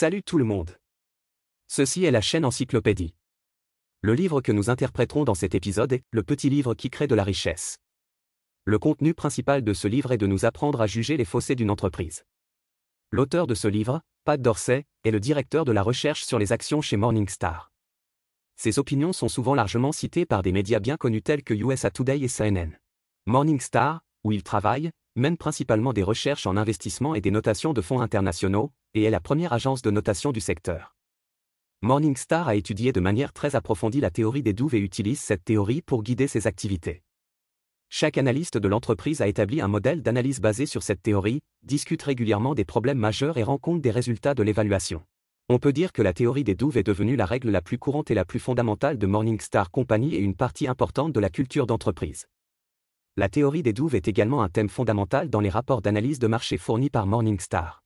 Salut tout le monde. Ceci est la chaîne Encyclopédie. Le livre que nous interpréterons dans cet épisode est Le petit livre qui crée de la richesse. Le contenu principal de ce livre est de nous apprendre à juger les fossés d'une entreprise. L'auteur de ce livre, Pat Dorsey, est le directeur de la recherche sur les actions chez Morningstar. Ses opinions sont souvent largement citées par des médias bien connus tels que USA Today et CNN. Morningstar, où il travaille, mène principalement des recherches en investissement et des notations de fonds internationaux, et est la première agence de notation du secteur. Morningstar a étudié de manière très approfondie la théorie des douves et utilise cette théorie pour guider ses activités. Chaque analyste de l'entreprise a établi un modèle d'analyse basé sur cette théorie, discute régulièrement des problèmes majeurs et rend compte des résultats de l'évaluation. On peut dire que la théorie des douves est devenue la règle la plus courante et la plus fondamentale de Morningstar Company et une partie importante de la culture d'entreprise la théorie des douves est également un thème fondamental dans les rapports d'analyse de marché fournis par Morningstar.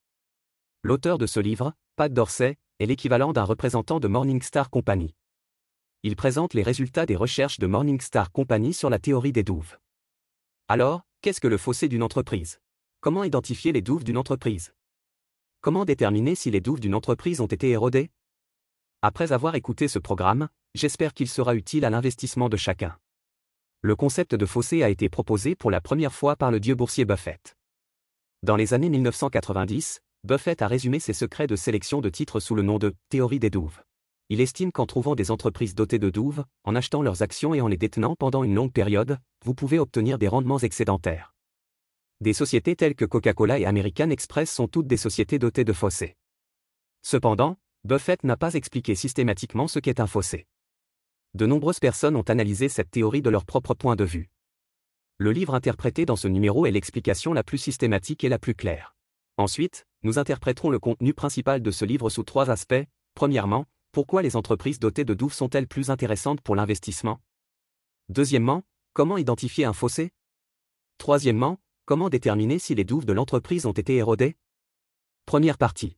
L'auteur de ce livre, Pat Dorsey, est l'équivalent d'un représentant de Morningstar Company. Il présente les résultats des recherches de Morningstar Company sur la théorie des douves. Alors, qu'est-ce que le fossé d'une entreprise Comment identifier les douves d'une entreprise Comment déterminer si les douves d'une entreprise ont été érodées Après avoir écouté ce programme, j'espère qu'il sera utile à l'investissement de chacun le concept de fossé a été proposé pour la première fois par le dieu boursier Buffett. Dans les années 1990, Buffett a résumé ses secrets de sélection de titres sous le nom de théorie des douves. Il estime qu'en trouvant des entreprises dotées de douves, en achetant leurs actions et en les détenant pendant une longue période, vous pouvez obtenir des rendements excédentaires. Des sociétés telles que Coca-Cola et American Express sont toutes des sociétés dotées de fossés. Cependant, Buffett n'a pas expliqué systématiquement ce qu'est un fossé. De nombreuses personnes ont analysé cette théorie de leur propre point de vue. Le livre interprété dans ce numéro est l'explication la plus systématique et la plus claire. Ensuite, nous interpréterons le contenu principal de ce livre sous trois aspects. Premièrement, pourquoi les entreprises dotées de douves sont-elles plus intéressantes pour l'investissement Deuxièmement, comment identifier un fossé Troisièmement, comment déterminer si les douves de l'entreprise ont été érodées Première partie.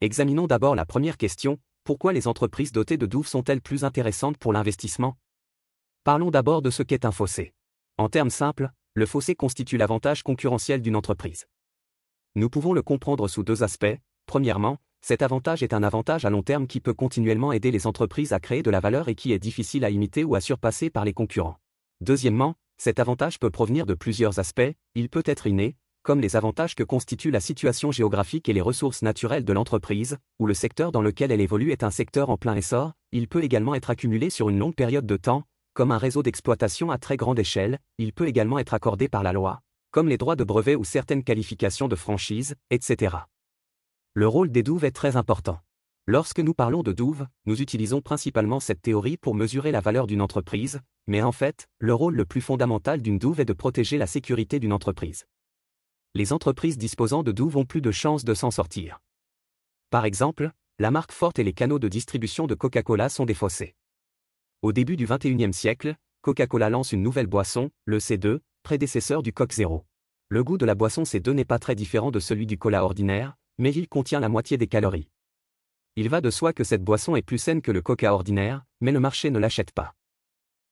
Examinons d'abord la première question, pourquoi les entreprises dotées de douves sont-elles plus intéressantes pour l'investissement Parlons d'abord de ce qu'est un fossé. En termes simples, le fossé constitue l'avantage concurrentiel d'une entreprise. Nous pouvons le comprendre sous deux aspects. Premièrement, cet avantage est un avantage à long terme qui peut continuellement aider les entreprises à créer de la valeur et qui est difficile à imiter ou à surpasser par les concurrents. Deuxièmement, cet avantage peut provenir de plusieurs aspects, il peut être inné, comme les avantages que constituent la situation géographique et les ressources naturelles de l'entreprise, ou le secteur dans lequel elle évolue est un secteur en plein essor, il peut également être accumulé sur une longue période de temps, comme un réseau d'exploitation à très grande échelle, il peut également être accordé par la loi, comme les droits de brevet ou certaines qualifications de franchise, etc. Le rôle des douves est très important. Lorsque nous parlons de douves, nous utilisons principalement cette théorie pour mesurer la valeur d'une entreprise, mais en fait, le rôle le plus fondamental d'une douve est de protéger la sécurité d'une entreprise les entreprises disposant de douves vont plus de chances de s'en sortir. Par exemple, la marque forte et les canaux de distribution de Coca-Cola sont défaussés. Au début du XXIe siècle, Coca-Cola lance une nouvelle boisson, le C2, prédécesseur du coq Zero. Le goût de la boisson C2 n'est pas très différent de celui du cola ordinaire, mais il contient la moitié des calories. Il va de soi que cette boisson est plus saine que le coca ordinaire, mais le marché ne l'achète pas.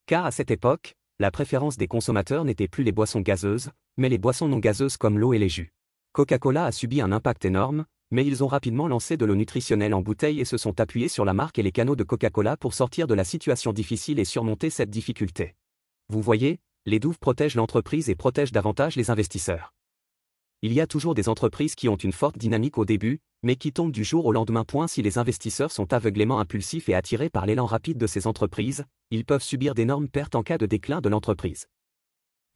Car à cette époque, la préférence des consommateurs n'était plus les boissons gazeuses, mais les boissons non gazeuses comme l'eau et les jus. Coca-Cola a subi un impact énorme, mais ils ont rapidement lancé de l'eau nutritionnelle en bouteille et se sont appuyés sur la marque et les canaux de Coca-Cola pour sortir de la situation difficile et surmonter cette difficulté. Vous voyez, les douves protègent l'entreprise et protègent davantage les investisseurs. Il y a toujours des entreprises qui ont une forte dynamique au début, mais qui tombent du jour au lendemain. Point si les investisseurs sont aveuglément impulsifs et attirés par l'élan rapide de ces entreprises, ils peuvent subir d'énormes pertes en cas de déclin de l'entreprise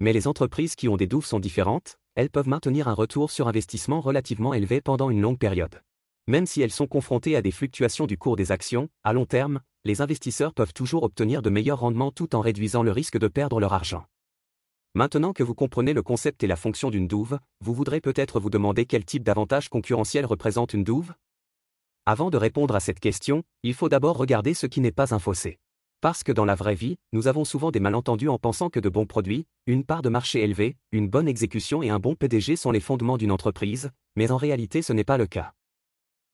mais les entreprises qui ont des douves sont différentes, elles peuvent maintenir un retour sur investissement relativement élevé pendant une longue période. Même si elles sont confrontées à des fluctuations du cours des actions, à long terme, les investisseurs peuvent toujours obtenir de meilleurs rendements tout en réduisant le risque de perdre leur argent. Maintenant que vous comprenez le concept et la fonction d'une douve, vous voudrez peut-être vous demander quel type d'avantage concurrentiel représente une douve Avant de répondre à cette question, il faut d'abord regarder ce qui n'est pas un fossé. Parce que dans la vraie vie, nous avons souvent des malentendus en pensant que de bons produits, une part de marché élevée, une bonne exécution et un bon PDG sont les fondements d'une entreprise, mais en réalité ce n'est pas le cas.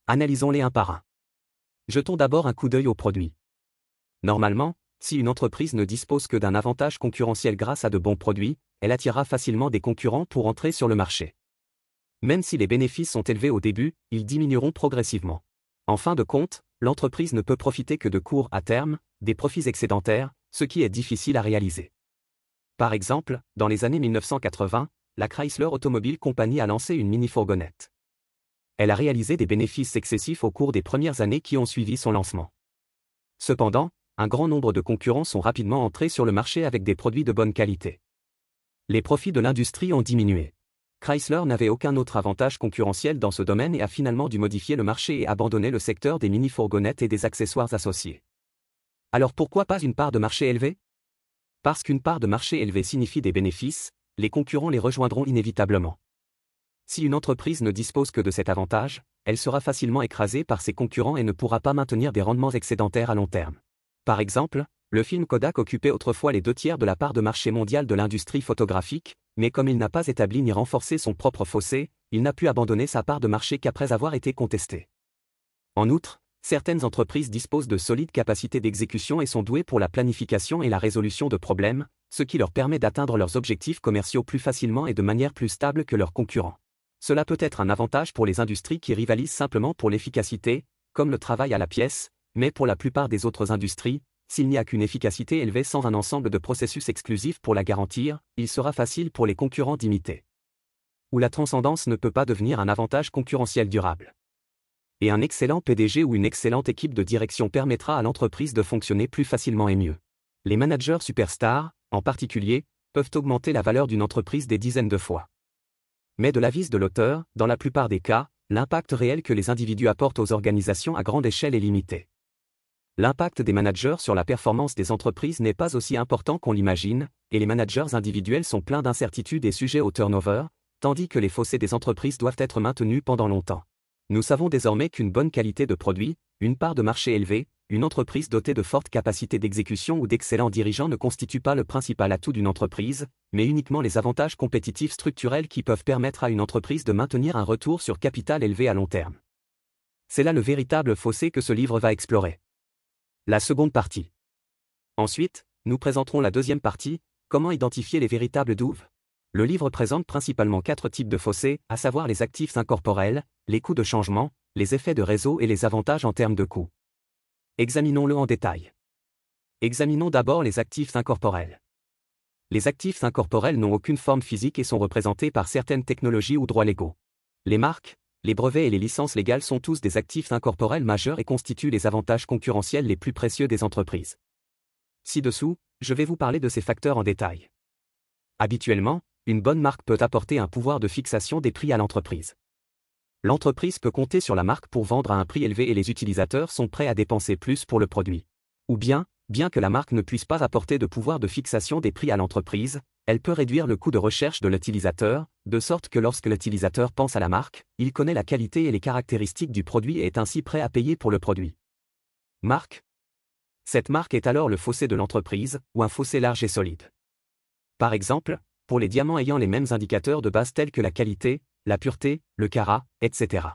Analysons-les un par un. Jetons d'abord un coup d'œil aux produits. Normalement, si une entreprise ne dispose que d'un avantage concurrentiel grâce à de bons produits, elle attirera facilement des concurrents pour entrer sur le marché. Même si les bénéfices sont élevés au début, ils diminueront progressivement. En fin de compte, l'entreprise ne peut profiter que de cours à terme, des profits excédentaires, ce qui est difficile à réaliser. Par exemple, dans les années 1980, la Chrysler Automobile Company a lancé une mini-fourgonnette. Elle a réalisé des bénéfices excessifs au cours des premières années qui ont suivi son lancement. Cependant, un grand nombre de concurrents sont rapidement entrés sur le marché avec des produits de bonne qualité. Les profits de l'industrie ont diminué. Chrysler n'avait aucun autre avantage concurrentiel dans ce domaine et a finalement dû modifier le marché et abandonner le secteur des mini-fourgonnettes et des accessoires associés. Alors pourquoi pas une part de marché élevée Parce qu'une part de marché élevée signifie des bénéfices, les concurrents les rejoindront inévitablement. Si une entreprise ne dispose que de cet avantage, elle sera facilement écrasée par ses concurrents et ne pourra pas maintenir des rendements excédentaires à long terme. Par exemple, le film Kodak occupait autrefois les deux tiers de la part de marché mondiale de l'industrie photographique, mais comme il n'a pas établi ni renforcé son propre fossé, il n'a pu abandonner sa part de marché qu'après avoir été contesté. En outre, certaines entreprises disposent de solides capacités d'exécution et sont douées pour la planification et la résolution de problèmes, ce qui leur permet d'atteindre leurs objectifs commerciaux plus facilement et de manière plus stable que leurs concurrents. Cela peut être un avantage pour les industries qui rivalisent simplement pour l'efficacité, comme le travail à la pièce, mais pour la plupart des autres industries, s'il n'y a qu'une efficacité élevée sans un ensemble de processus exclusifs pour la garantir, il sera facile pour les concurrents d'imiter. Ou la transcendance ne peut pas devenir un avantage concurrentiel durable et un excellent PDG ou une excellente équipe de direction permettra à l'entreprise de fonctionner plus facilement et mieux. Les managers superstars, en particulier, peuvent augmenter la valeur d'une entreprise des dizaines de fois. Mais de l'avis de l'auteur, dans la plupart des cas, l'impact réel que les individus apportent aux organisations à grande échelle est limité. L'impact des managers sur la performance des entreprises n'est pas aussi important qu'on l'imagine, et les managers individuels sont pleins d'incertitudes et sujets au turnover, tandis que les fossés des entreprises doivent être maintenus pendant longtemps. Nous savons désormais qu'une bonne qualité de produit, une part de marché élevée, une entreprise dotée de fortes capacités d'exécution ou d'excellents dirigeants ne constitue pas le principal atout d'une entreprise, mais uniquement les avantages compétitifs structurels qui peuvent permettre à une entreprise de maintenir un retour sur capital élevé à long terme. C'est là le véritable fossé que ce livre va explorer. La seconde partie. Ensuite, nous présenterons la deuxième partie, comment identifier les véritables douves. Le livre présente principalement quatre types de fossés, à savoir les actifs incorporels, les coûts de changement, les effets de réseau et les avantages en termes de coûts. Examinons-le en détail. Examinons d'abord les actifs incorporels. Les actifs incorporels n'ont aucune forme physique et sont représentés par certaines technologies ou droits légaux. Les marques, les brevets et les licences légales sont tous des actifs incorporels majeurs et constituent les avantages concurrentiels les plus précieux des entreprises. Ci-dessous, je vais vous parler de ces facteurs en détail. Habituellement, une bonne marque peut apporter un pouvoir de fixation des prix à l'entreprise l'entreprise peut compter sur la marque pour vendre à un prix élevé et les utilisateurs sont prêts à dépenser plus pour le produit. Ou bien, bien que la marque ne puisse pas apporter de pouvoir de fixation des prix à l'entreprise, elle peut réduire le coût de recherche de l'utilisateur, de sorte que lorsque l'utilisateur pense à la marque, il connaît la qualité et les caractéristiques du produit et est ainsi prêt à payer pour le produit. Marque. Cette marque est alors le fossé de l'entreprise, ou un fossé large et solide. Par exemple, pour les diamants ayant les mêmes indicateurs de base tels que la qualité, la pureté, le carat, etc.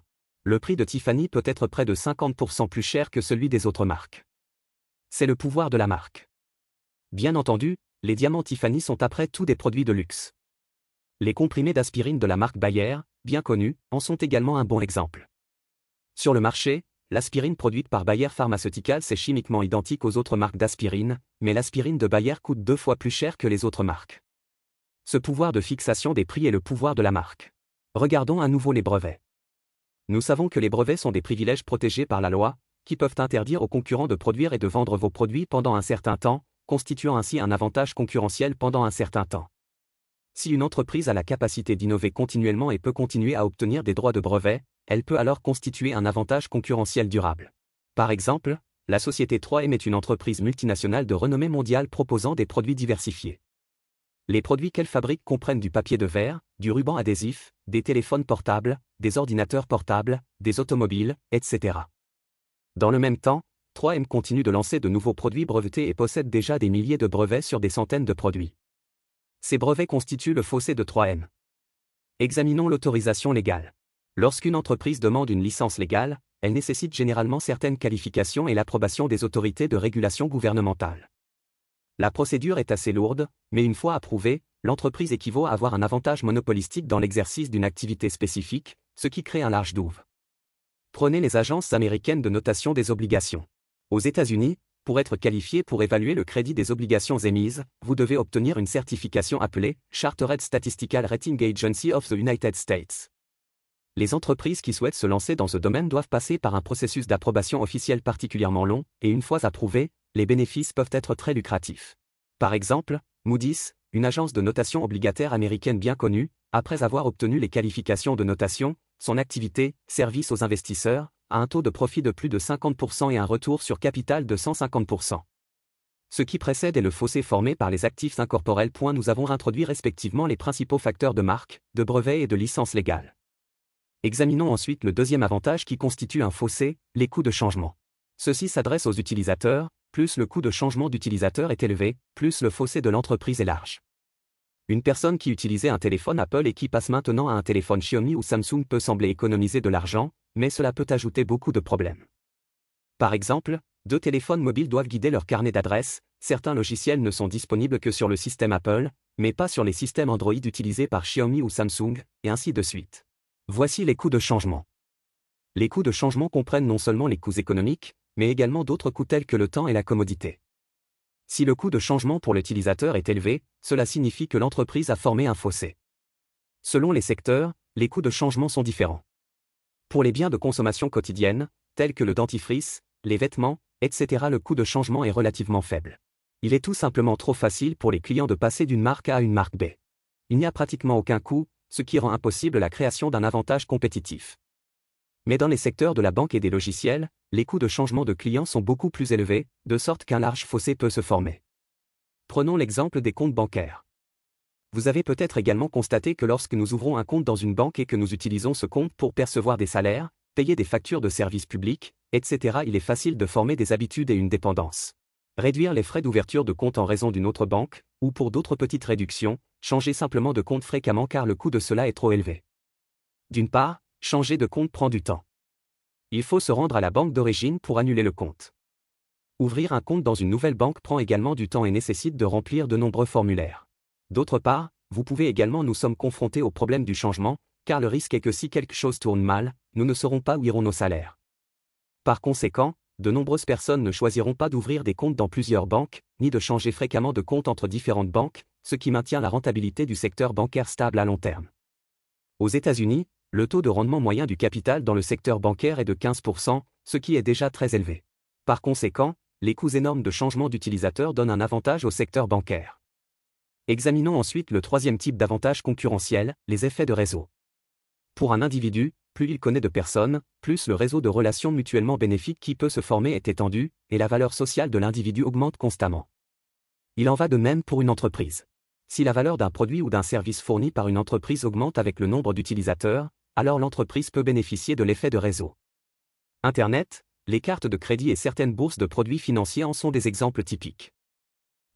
Le prix de Tiffany peut être près de 50% plus cher que celui des autres marques. C'est le pouvoir de la marque. Bien entendu, les diamants Tiffany sont après tout des produits de luxe. Les comprimés d'aspirine de la marque Bayer, bien connus, en sont également un bon exemple. Sur le marché, l'aspirine produite par Bayer Pharmaceuticals est chimiquement identique aux autres marques d'aspirine, mais l'aspirine de Bayer coûte deux fois plus cher que les autres marques. Ce pouvoir de fixation des prix est le pouvoir de la marque. Regardons à nouveau les brevets. Nous savons que les brevets sont des privilèges protégés par la loi, qui peuvent interdire aux concurrents de produire et de vendre vos produits pendant un certain temps, constituant ainsi un avantage concurrentiel pendant un certain temps. Si une entreprise a la capacité d'innover continuellement et peut continuer à obtenir des droits de brevet, elle peut alors constituer un avantage concurrentiel durable. Par exemple, la société 3M est une entreprise multinationale de renommée mondiale proposant des produits diversifiés. Les produits qu'elle fabrique comprennent du papier de verre, du ruban adhésif, des téléphones portables, des ordinateurs portables, des automobiles, etc. Dans le même temps, 3M continue de lancer de nouveaux produits brevetés et possède déjà des milliers de brevets sur des centaines de produits. Ces brevets constituent le fossé de 3M. Examinons l'autorisation légale. Lorsqu'une entreprise demande une licence légale, elle nécessite généralement certaines qualifications et l'approbation des autorités de régulation gouvernementale. La procédure est assez lourde, mais une fois approuvée, l'entreprise équivaut à avoir un avantage monopolistique dans l'exercice d'une activité spécifique, ce qui crée un large douve. Prenez les agences américaines de notation des obligations. Aux États-Unis, pour être qualifié pour évaluer le crédit des obligations émises, vous devez obtenir une certification appelée Chartered Statistical Rating Agency of the United States. Les entreprises qui souhaitent se lancer dans ce domaine doivent passer par un processus d'approbation officiel particulièrement long, et une fois approuvé, les bénéfices peuvent être très lucratifs. Par exemple, Moody's, une agence de notation obligataire américaine bien connue, après avoir obtenu les qualifications de notation, son activité, service aux investisseurs, a un taux de profit de plus de 50% et un retour sur capital de 150%. Ce qui précède est le fossé formé par les actifs incorporels. Nous avons introduit respectivement les principaux facteurs de marque, de brevet et de licence légale. Examinons ensuite le deuxième avantage qui constitue un fossé, les coûts de changement. Ceux-ci s'adressent aux utilisateurs, plus le coût de changement d'utilisateur est élevé, plus le fossé de l'entreprise est large. Une personne qui utilisait un téléphone Apple et qui passe maintenant à un téléphone Xiaomi ou Samsung peut sembler économiser de l'argent, mais cela peut ajouter beaucoup de problèmes. Par exemple, deux téléphones mobiles doivent guider leur carnet d'adresses, certains logiciels ne sont disponibles que sur le système Apple, mais pas sur les systèmes Android utilisés par Xiaomi ou Samsung, et ainsi de suite. Voici les coûts de changement. Les coûts de changement comprennent non seulement les coûts économiques, mais également d'autres coûts tels que le temps et la commodité. Si le coût de changement pour l'utilisateur est élevé, cela signifie que l'entreprise a formé un fossé. Selon les secteurs, les coûts de changement sont différents. Pour les biens de consommation quotidienne, tels que le dentifrice, les vêtements, etc., le coût de changement est relativement faible. Il est tout simplement trop facile pour les clients de passer d'une marque A à une marque B. Il n'y a pratiquement aucun coût, ce qui rend impossible la création d'un avantage compétitif. Mais dans les secteurs de la banque et des logiciels, les coûts de changement de clients sont beaucoup plus élevés, de sorte qu'un large fossé peut se former. Prenons l'exemple des comptes bancaires. Vous avez peut-être également constaté que lorsque nous ouvrons un compte dans une banque et que nous utilisons ce compte pour percevoir des salaires, payer des factures de services publics, etc., il est facile de former des habitudes et une dépendance. Réduire les frais d'ouverture de compte en raison d'une autre banque, ou pour d'autres petites réductions, changer simplement de compte fréquemment car le coût de cela est trop élevé. D'une part, changer de compte prend du temps. Il faut se rendre à la banque d'origine pour annuler le compte. Ouvrir un compte dans une nouvelle banque prend également du temps et nécessite de remplir de nombreux formulaires. D'autre part, vous pouvez également nous sommes confrontés au problème du changement, car le risque est que si quelque chose tourne mal, nous ne saurons pas où iront nos salaires. Par conséquent, de nombreuses personnes ne choisiront pas d'ouvrir des comptes dans plusieurs banques, ni de changer fréquemment de compte entre différentes banques, ce qui maintient la rentabilité du secteur bancaire stable à long terme. Aux États-Unis, le taux de rendement moyen du capital dans le secteur bancaire est de 15%, ce qui est déjà très élevé. Par conséquent, les coûts énormes de changement d'utilisateur donnent un avantage au secteur bancaire. Examinons ensuite le troisième type d'avantage concurrentiel, les effets de réseau. Pour un individu, plus il connaît de personnes, plus le réseau de relations mutuellement bénéfiques qui peut se former est étendu, et la valeur sociale de l'individu augmente constamment. Il en va de même pour une entreprise. Si la valeur d'un produit ou d'un service fourni par une entreprise augmente avec le nombre d'utilisateurs, alors l'entreprise peut bénéficier de l'effet de réseau. Internet, les cartes de crédit et certaines bourses de produits financiers en sont des exemples typiques.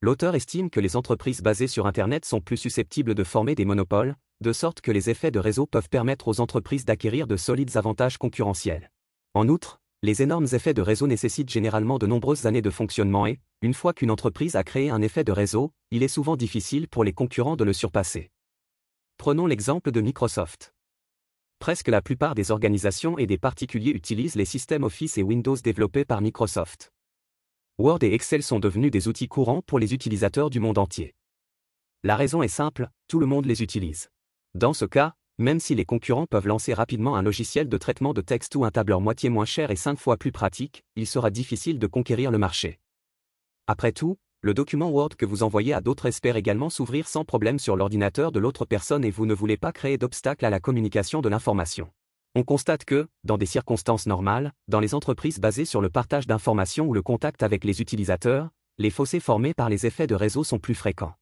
L'auteur estime que les entreprises basées sur Internet sont plus susceptibles de former des monopoles, de sorte que les effets de réseau peuvent permettre aux entreprises d'acquérir de solides avantages concurrentiels. En outre, les énormes effets de réseau nécessitent généralement de nombreuses années de fonctionnement et, une fois qu'une entreprise a créé un effet de réseau, il est souvent difficile pour les concurrents de le surpasser. Prenons l'exemple de Microsoft presque la plupart des organisations et des particuliers utilisent les systèmes Office et Windows développés par Microsoft. Word et Excel sont devenus des outils courants pour les utilisateurs du monde entier. La raison est simple, tout le monde les utilise. Dans ce cas, même si les concurrents peuvent lancer rapidement un logiciel de traitement de texte ou un tableur moitié moins cher et cinq fois plus pratique, il sera difficile de conquérir le marché. Après tout, le document Word que vous envoyez à d'autres espère également s'ouvrir sans problème sur l'ordinateur de l'autre personne et vous ne voulez pas créer d'obstacle à la communication de l'information. On constate que, dans des circonstances normales, dans les entreprises basées sur le partage d'informations ou le contact avec les utilisateurs, les fossés formés par les effets de réseau sont plus fréquents.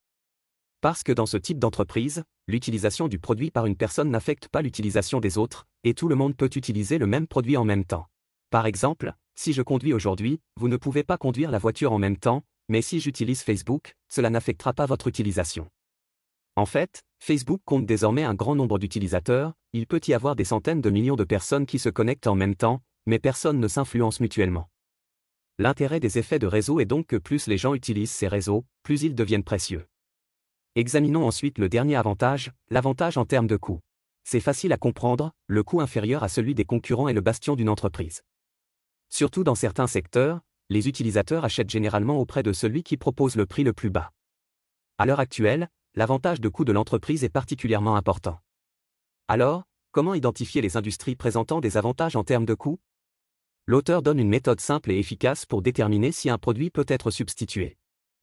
Parce que dans ce type d'entreprise, l'utilisation du produit par une personne n'affecte pas l'utilisation des autres, et tout le monde peut utiliser le même produit en même temps. Par exemple, si je conduis aujourd'hui, vous ne pouvez pas conduire la voiture en même temps, mais si j'utilise Facebook, cela n'affectera pas votre utilisation. En fait, Facebook compte désormais un grand nombre d'utilisateurs, il peut y avoir des centaines de millions de personnes qui se connectent en même temps, mais personne ne s'influence mutuellement. L'intérêt des effets de réseau est donc que plus les gens utilisent ces réseaux, plus ils deviennent précieux. Examinons ensuite le dernier avantage, l'avantage en termes de coût. C'est facile à comprendre, le coût inférieur à celui des concurrents est le bastion d'une entreprise. Surtout dans certains secteurs, les utilisateurs achètent généralement auprès de celui qui propose le prix le plus bas. À l'heure actuelle, l'avantage de coût de l'entreprise est particulièrement important. Alors, comment identifier les industries présentant des avantages en termes de coût L'auteur donne une méthode simple et efficace pour déterminer si un produit peut être substitué.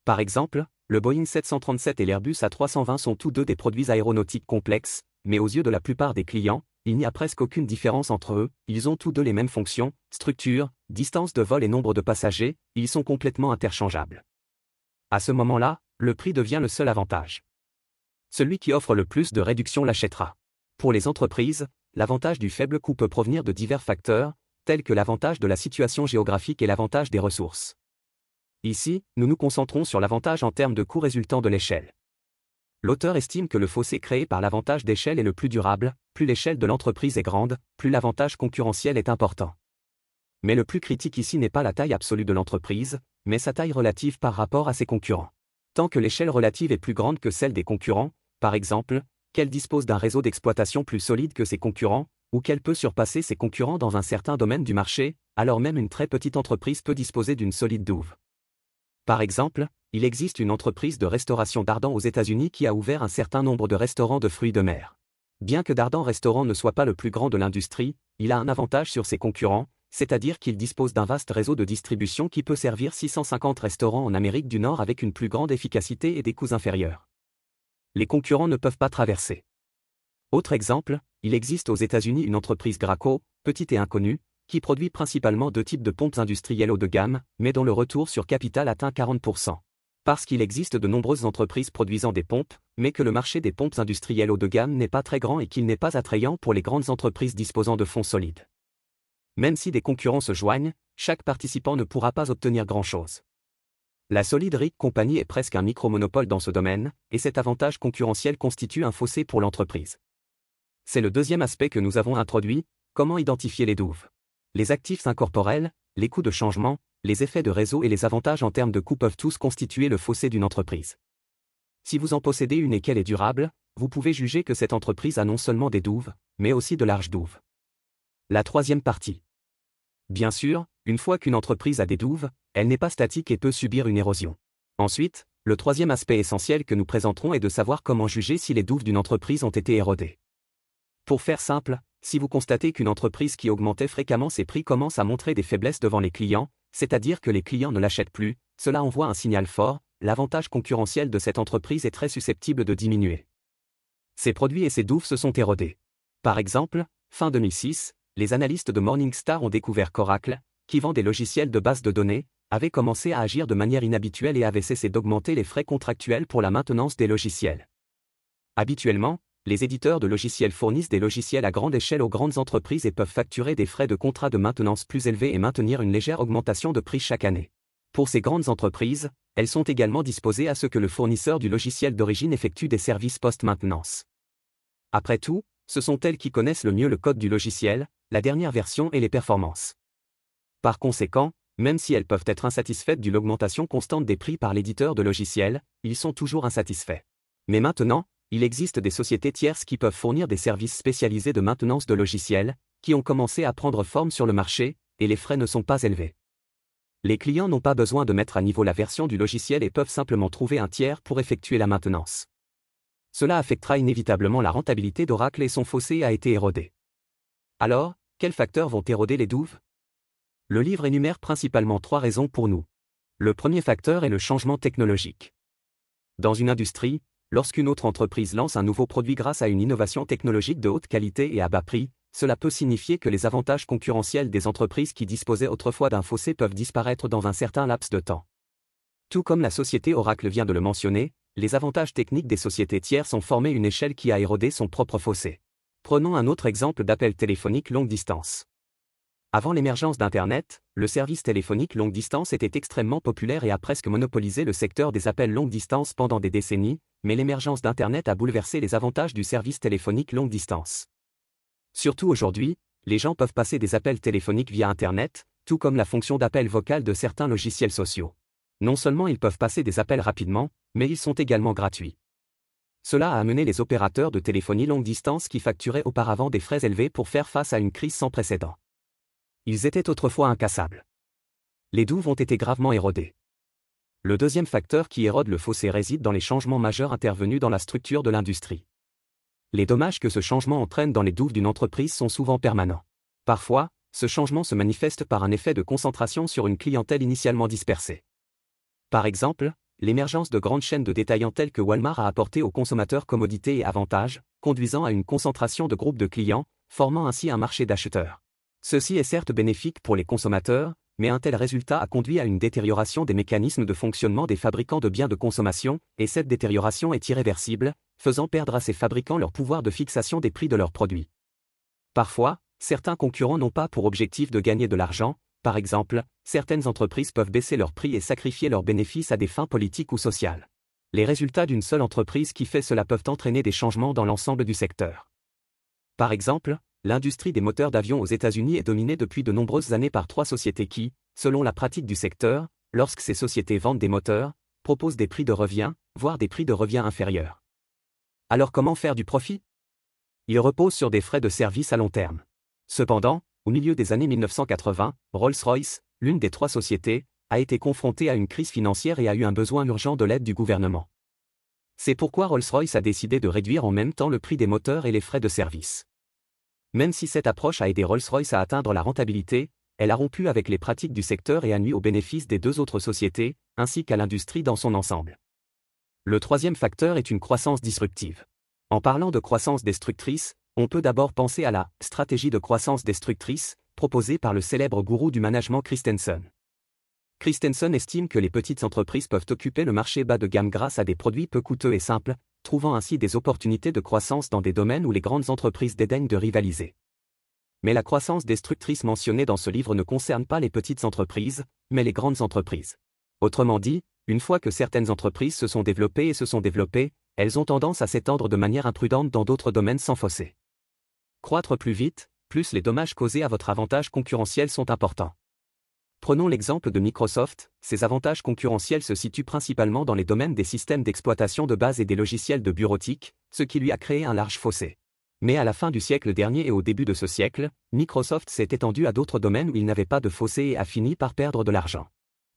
Par exemple, le Boeing 737 et l'Airbus A320 sont tous deux des produits aéronautiques complexes, mais aux yeux de la plupart des clients, il n'y a presque aucune différence entre eux, ils ont tous deux les mêmes fonctions, structure, distance de vol et nombre de passagers, ils sont complètement interchangeables. À ce moment-là, le prix devient le seul avantage. Celui qui offre le plus de réduction l'achètera. Pour les entreprises, l'avantage du faible coût peut provenir de divers facteurs, tels que l'avantage de la situation géographique et l'avantage des ressources. Ici, nous nous concentrons sur l'avantage en termes de coût résultant de l'échelle. L'auteur estime que le fossé créé par l'avantage d'échelle est le plus durable, plus l'échelle de l'entreprise est grande, plus l'avantage concurrentiel est important. Mais le plus critique ici n'est pas la taille absolue de l'entreprise, mais sa taille relative par rapport à ses concurrents. Tant que l'échelle relative est plus grande que celle des concurrents, par exemple, qu'elle dispose d'un réseau d'exploitation plus solide que ses concurrents, ou qu'elle peut surpasser ses concurrents dans un certain domaine du marché, alors même une très petite entreprise peut disposer d'une solide douve. Par exemple, il existe une entreprise de restauration d'Ardent aux États-Unis qui a ouvert un certain nombre de restaurants de fruits de mer. Bien que Dardan Restaurant ne soit pas le plus grand de l'industrie, il a un avantage sur ses concurrents, c'est-à-dire qu'il dispose d'un vaste réseau de distribution qui peut servir 650 restaurants en Amérique du Nord avec une plus grande efficacité et des coûts inférieurs. Les concurrents ne peuvent pas traverser. Autre exemple, il existe aux États-Unis une entreprise Graco, petite et inconnue, qui produit principalement deux types de pompes industrielles haut de gamme, mais dont le retour sur capital atteint 40% parce qu'il existe de nombreuses entreprises produisant des pompes, mais que le marché des pompes industrielles haut de gamme n'est pas très grand et qu'il n'est pas attrayant pour les grandes entreprises disposant de fonds solides. Même si des concurrents se joignent, chaque participant ne pourra pas obtenir grand-chose. La solide Company est presque un micro-monopole dans ce domaine, et cet avantage concurrentiel constitue un fossé pour l'entreprise. C'est le deuxième aspect que nous avons introduit, comment identifier les douves. Les actifs incorporels, les coûts de changement, les effets de réseau et les avantages en termes de coûts peuvent tous constituer le fossé d'une entreprise. Si vous en possédez une et qu'elle est durable, vous pouvez juger que cette entreprise a non seulement des douves, mais aussi de larges douves. La troisième partie. Bien sûr, une fois qu'une entreprise a des douves, elle n'est pas statique et peut subir une érosion. Ensuite, le troisième aspect essentiel que nous présenterons est de savoir comment juger si les douves d'une entreprise ont été érodées. Pour faire simple, si vous constatez qu'une entreprise qui augmentait fréquemment ses prix commence à montrer des faiblesses devant les clients, c'est-à-dire que les clients ne l'achètent plus, cela envoie un signal fort, l'avantage concurrentiel de cette entreprise est très susceptible de diminuer. Ses produits et ses douves se sont érodés. Par exemple, fin 2006, les analystes de Morningstar ont découvert qu'Oracle, qui vend des logiciels de base de données, avait commencé à agir de manière inhabituelle et avait cessé d'augmenter les frais contractuels pour la maintenance des logiciels. Habituellement, les éditeurs de logiciels fournissent des logiciels à grande échelle aux grandes entreprises et peuvent facturer des frais de contrat de maintenance plus élevés et maintenir une légère augmentation de prix chaque année. Pour ces grandes entreprises, elles sont également disposées à ce que le fournisseur du logiciel d'origine effectue des services post-maintenance. Après tout, ce sont elles qui connaissent le mieux le code du logiciel, la dernière version et les performances. Par conséquent, même si elles peuvent être insatisfaites de l'augmentation constante des prix par l'éditeur de logiciels, ils sont toujours insatisfaits. Mais maintenant, il existe des sociétés tierces qui peuvent fournir des services spécialisés de maintenance de logiciels, qui ont commencé à prendre forme sur le marché, et les frais ne sont pas élevés. Les clients n'ont pas besoin de mettre à niveau la version du logiciel et peuvent simplement trouver un tiers pour effectuer la maintenance. Cela affectera inévitablement la rentabilité d'Oracle et son fossé a été érodé. Alors, quels facteurs vont éroder les douves Le livre énumère principalement trois raisons pour nous. Le premier facteur est le changement technologique. Dans une industrie, Lorsqu'une autre entreprise lance un nouveau produit grâce à une innovation technologique de haute qualité et à bas prix, cela peut signifier que les avantages concurrentiels des entreprises qui disposaient autrefois d'un fossé peuvent disparaître dans un certain laps de temps. Tout comme la société Oracle vient de le mentionner, les avantages techniques des sociétés tiers ont formé une échelle qui a érodé son propre fossé. Prenons un autre exemple d'appel téléphonique longue distance. Avant l'émergence d'Internet, le service téléphonique longue distance était extrêmement populaire et a presque monopolisé le secteur des appels longue distance pendant des décennies, mais l'émergence d'Internet a bouleversé les avantages du service téléphonique longue distance. Surtout aujourd'hui, les gens peuvent passer des appels téléphoniques via Internet, tout comme la fonction d'appel vocal de certains logiciels sociaux. Non seulement ils peuvent passer des appels rapidement, mais ils sont également gratuits. Cela a amené les opérateurs de téléphonie longue distance qui facturaient auparavant des frais élevés pour faire face à une crise sans précédent. Ils étaient autrefois incassables. Les douves ont été gravement érodées. Le deuxième facteur qui érode le fossé réside dans les changements majeurs intervenus dans la structure de l'industrie. Les dommages que ce changement entraîne dans les douves d'une entreprise sont souvent permanents. Parfois, ce changement se manifeste par un effet de concentration sur une clientèle initialement dispersée. Par exemple, l'émergence de grandes chaînes de détaillants telles que Walmart a apporté aux consommateurs commodités et avantages, conduisant à une concentration de groupes de clients, formant ainsi un marché d'acheteurs. Ceci est certes bénéfique pour les consommateurs, mais un tel résultat a conduit à une détérioration des mécanismes de fonctionnement des fabricants de biens de consommation, et cette détérioration est irréversible, faisant perdre à ces fabricants leur pouvoir de fixation des prix de leurs produits. Parfois, certains concurrents n'ont pas pour objectif de gagner de l'argent, par exemple, certaines entreprises peuvent baisser leurs prix et sacrifier leurs bénéfices à des fins politiques ou sociales. Les résultats d'une seule entreprise qui fait cela peuvent entraîner des changements dans l'ensemble du secteur. Par exemple, L'industrie des moteurs d'avion aux États-Unis est dominée depuis de nombreuses années par trois sociétés qui, selon la pratique du secteur, lorsque ces sociétés vendent des moteurs, proposent des prix de revient, voire des prix de revient inférieurs. Alors comment faire du profit Il repose sur des frais de service à long terme. Cependant, au milieu des années 1980, Rolls-Royce, l'une des trois sociétés, a été confrontée à une crise financière et a eu un besoin urgent de l'aide du gouvernement. C'est pourquoi Rolls-Royce a décidé de réduire en même temps le prix des moteurs et les frais de service. Même si cette approche a aidé Rolls-Royce à atteindre la rentabilité, elle a rompu avec les pratiques du secteur et a nuit au bénéfice des deux autres sociétés, ainsi qu'à l'industrie dans son ensemble. Le troisième facteur est une croissance disruptive. En parlant de croissance destructrice, on peut d'abord penser à la stratégie de croissance destructrice proposée par le célèbre gourou du management Christensen. Christensen estime que les petites entreprises peuvent occuper le marché bas de gamme grâce à des produits peu coûteux et simples, trouvant ainsi des opportunités de croissance dans des domaines où les grandes entreprises dédaignent de rivaliser. Mais la croissance destructrice mentionnée dans ce livre ne concerne pas les petites entreprises, mais les grandes entreprises. Autrement dit, une fois que certaines entreprises se sont développées et se sont développées, elles ont tendance à s'étendre de manière imprudente dans d'autres domaines sans fossé. Croître plus vite, plus les dommages causés à votre avantage concurrentiel sont importants. Prenons l'exemple de Microsoft, ses avantages concurrentiels se situent principalement dans les domaines des systèmes d'exploitation de base et des logiciels de bureautique, ce qui lui a créé un large fossé. Mais à la fin du siècle dernier et au début de ce siècle, Microsoft s'est étendu à d'autres domaines où il n'avait pas de fossé et a fini par perdre de l'argent.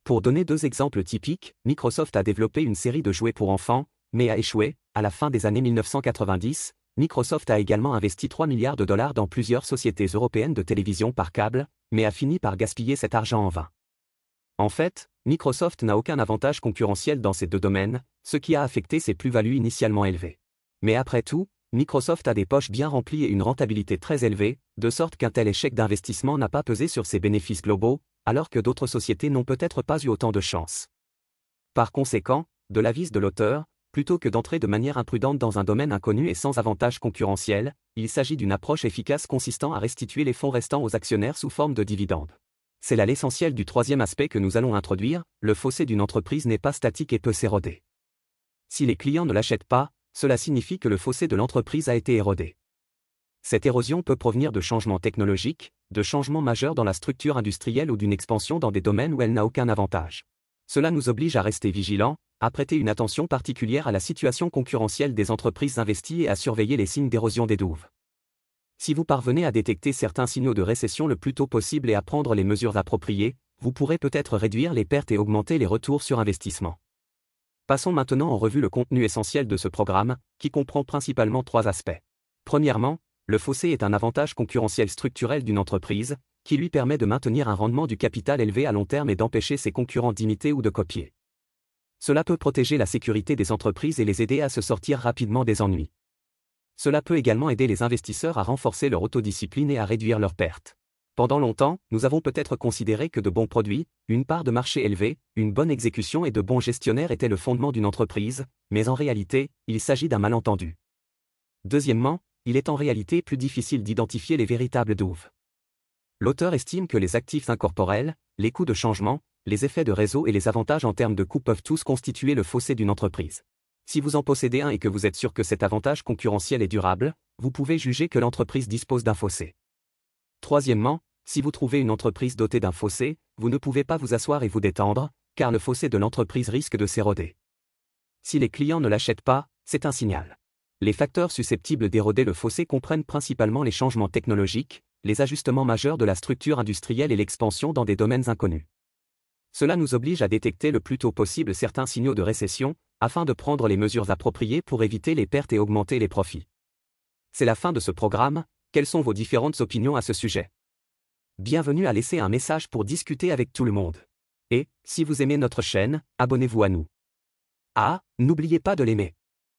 Pour donner deux exemples typiques, Microsoft a développé une série de jouets pour enfants, mais a échoué, à la fin des années 1990, Microsoft a également investi 3 milliards de dollars dans plusieurs sociétés européennes de télévision par câble, mais a fini par gaspiller cet argent en vain. En fait, Microsoft n'a aucun avantage concurrentiel dans ces deux domaines, ce qui a affecté ses plus-values initialement élevées. Mais après tout, Microsoft a des poches bien remplies et une rentabilité très élevée, de sorte qu'un tel échec d'investissement n'a pas pesé sur ses bénéfices globaux, alors que d'autres sociétés n'ont peut-être pas eu autant de chance. Par conséquent, de l'avis de l'auteur, plutôt que d'entrer de manière imprudente dans un domaine inconnu et sans avantage concurrentiel, il s'agit d'une approche efficace consistant à restituer les fonds restants aux actionnaires sous forme de dividendes. C'est là l'essentiel du troisième aspect que nous allons introduire, le fossé d'une entreprise n'est pas statique et peut s'éroder. Si les clients ne l'achètent pas, cela signifie que le fossé de l'entreprise a été érodé. Cette érosion peut provenir de changements technologiques, de changements majeurs dans la structure industrielle ou d'une expansion dans des domaines où elle n'a aucun avantage. Cela nous oblige à rester vigilants, à prêter une attention particulière à la situation concurrentielle des entreprises investies et à surveiller les signes d'érosion des douves. Si vous parvenez à détecter certains signaux de récession le plus tôt possible et à prendre les mesures appropriées, vous pourrez peut-être réduire les pertes et augmenter les retours sur investissement. Passons maintenant en revue le contenu essentiel de ce programme, qui comprend principalement trois aspects. Premièrement, le fossé est un avantage concurrentiel structurel d'une entreprise, qui lui permet de maintenir un rendement du capital élevé à long terme et d'empêcher ses concurrents d'imiter ou de copier. Cela peut protéger la sécurité des entreprises et les aider à se sortir rapidement des ennuis. Cela peut également aider les investisseurs à renforcer leur autodiscipline et à réduire leurs pertes. Pendant longtemps, nous avons peut-être considéré que de bons produits, une part de marché élevée, une bonne exécution et de bons gestionnaires étaient le fondement d'une entreprise, mais en réalité, il s'agit d'un malentendu. Deuxièmement, il est en réalité plus difficile d'identifier les véritables douves. L'auteur estime que les actifs incorporels, les coûts de changement, les effets de réseau et les avantages en termes de coûts peuvent tous constituer le fossé d'une entreprise. Si vous en possédez un et que vous êtes sûr que cet avantage concurrentiel est durable, vous pouvez juger que l'entreprise dispose d'un fossé. Troisièmement, si vous trouvez une entreprise dotée d'un fossé, vous ne pouvez pas vous asseoir et vous détendre, car le fossé de l'entreprise risque de s'éroder. Si les clients ne l'achètent pas, c'est un signal. Les facteurs susceptibles d'éroder le fossé comprennent principalement les changements technologiques, les ajustements majeurs de la structure industrielle et l'expansion dans des domaines inconnus. Cela nous oblige à détecter le plus tôt possible certains signaux de récession, afin de prendre les mesures appropriées pour éviter les pertes et augmenter les profits. C'est la fin de ce programme, quelles sont vos différentes opinions à ce sujet Bienvenue à laisser un message pour discuter avec tout le monde. Et, si vous aimez notre chaîne, abonnez-vous à nous. Ah, n'oubliez pas de l'aimer.